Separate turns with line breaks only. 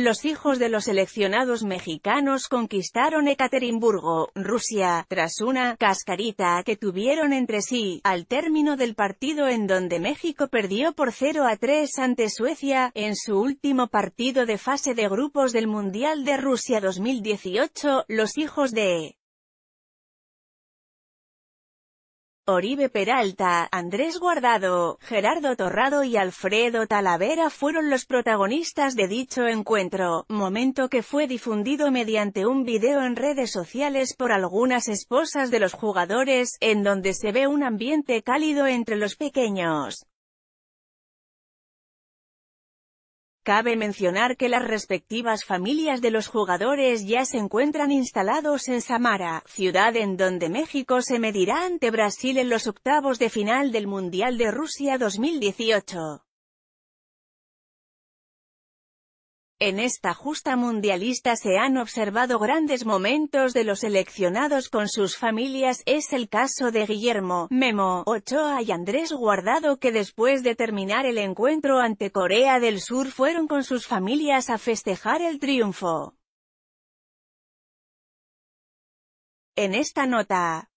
Los hijos de los seleccionados mexicanos conquistaron Ekaterimburgo, Rusia, tras una cascarita que tuvieron entre sí, al término del partido en donde México perdió por 0 a 3 ante Suecia, en su último partido de fase de grupos del Mundial de Rusia 2018, los hijos de Oribe Peralta, Andrés Guardado, Gerardo Torrado y Alfredo Talavera fueron los protagonistas de dicho encuentro, momento que fue difundido mediante un video en redes sociales por algunas esposas de los jugadores, en donde se ve un ambiente cálido entre los pequeños. Cabe mencionar que las respectivas familias de los jugadores ya se encuentran instalados en Samara, ciudad en donde México se medirá ante Brasil en los octavos de final del Mundial de Rusia 2018. En esta justa mundialista se han observado grandes momentos de los seleccionados con sus familias, es el caso de Guillermo, Memo, Ochoa y Andrés Guardado que después de terminar el encuentro ante Corea del Sur fueron con sus familias a festejar el triunfo. En esta nota,